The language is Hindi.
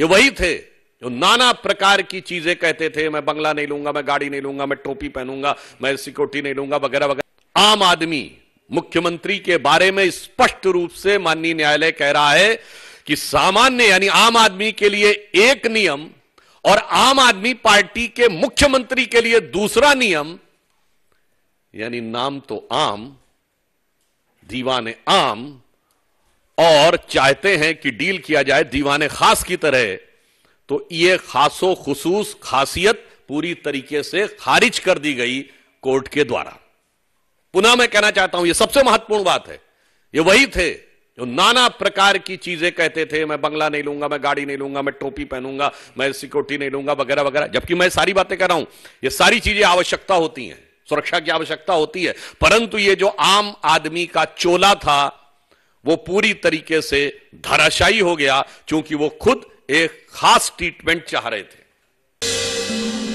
ये वही थे जो नाना प्रकार की चीजें कहते थे मैं बंगला नहीं लूंगा मैं गाड़ी नहीं लूंगा मैं टोपी पहनूंगा मैं सिक्योरिटी नहीं लूंगा वगैरह वगैरह आम आदमी मुख्यमंत्री के बारे में स्पष्ट रूप से माननीय न्यायालय कह रहा है कि सामान्य यानी आम आदमी के लिए एक नियम और आम आदमी पार्टी के मुख्यमंत्री के लिए दूसरा नियम यानी नाम तो आम दीवाने आम और चाहते हैं कि डील किया जाए दीवाने खास की तरह तो ये खासो खसूस खासियत पूरी तरीके से खारिज कर दी गई कोर्ट के द्वारा पुनः मैं कहना चाहता हूं यह सबसे महत्वपूर्ण बात है ये वही थे जो नाना प्रकार की चीजें कहते थे मैं बंगला नहीं लूंगा मैं गाड़ी नहीं लूंगा मैं टोपी पहनूंगा मैं सिक्योरिटी नहीं लूंगा वगैरह वगैरह जबकि मैं सारी बातें कर रहा हूं ये सारी चीजें आवश्यकता होती हैं सुरक्षा की आवश्यकता होती है परंतु ये जो आम आदमी का चोला था वो पूरी तरीके से धराशायी हो गया क्योंकि वो खुद एक खास ट्रीटमेंट चाह रहे थे